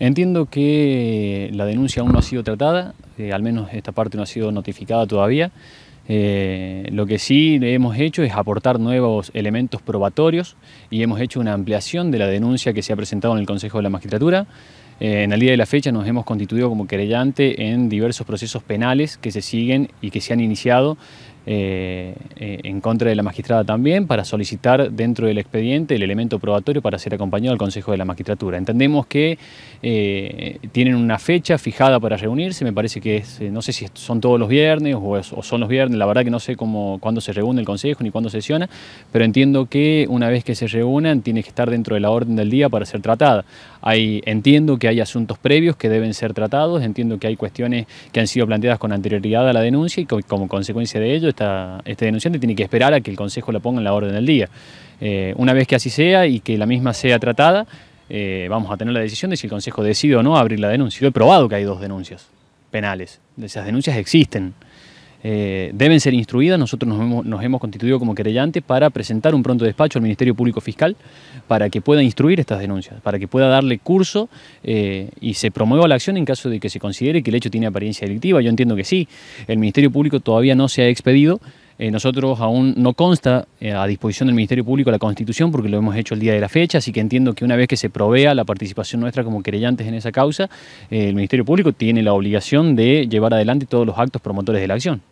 Entiendo que la denuncia aún no ha sido tratada, eh, al menos esta parte no ha sido notificada todavía. Eh, lo que sí hemos hecho es aportar nuevos elementos probatorios y hemos hecho una ampliación de la denuncia que se ha presentado en el Consejo de la Magistratura. Eh, en el día de la fecha nos hemos constituido como querellante en diversos procesos penales que se siguen y que se han iniciado eh, eh, en contra de la magistrada también para solicitar dentro del expediente el elemento probatorio para ser acompañado al Consejo de la Magistratura. Entendemos que eh, tienen una fecha fijada para reunirse, me parece que es, no sé si son todos los viernes o, son los viernes, la verdad que no sé cómo, cuándo se reúne el Consejo ni cuándo sesiona, pero entiendo que una vez que se reúnan tiene que estar dentro de la orden del día para ser tratada. entiendo que hay asuntos previos que deben ser tratados, entiendo que hay cuestiones que han sido planteadas con anterioridad a la denuncia y como consecuencia de ello esta, este denunciante tiene que esperar a que el Consejo la ponga en la orden del día. Eh, una vez que así sea y que la misma sea tratada, eh, vamos a tener la decisión de si el Consejo decide o no abrir la denuncia. Yo he probado que hay dos denuncias penales. Esas denuncias existen. Eh, deben ser instruidas. Nosotros nos hemos, constituido como querellantes para presentar un pronto despacho al Ministerio Público Fiscal para que pueda instruir estas denuncias, para que pueda darle curso eh, y se promueva la acción en caso de que se considere que el hecho tiene apariencia delictiva. Yo entiendo que sí, el Ministerio Público todavía no se ha expedido. Eh, nosotros aún no consta a disposición del Ministerio Público la Constitución porque lo hemos hecho el día de la fecha, así que entiendo que una vez que se provea la participación nuestra como querellantes en esa causa, el Ministerio Público tiene la obligación de llevar adelante todos los actos promotores de la acción.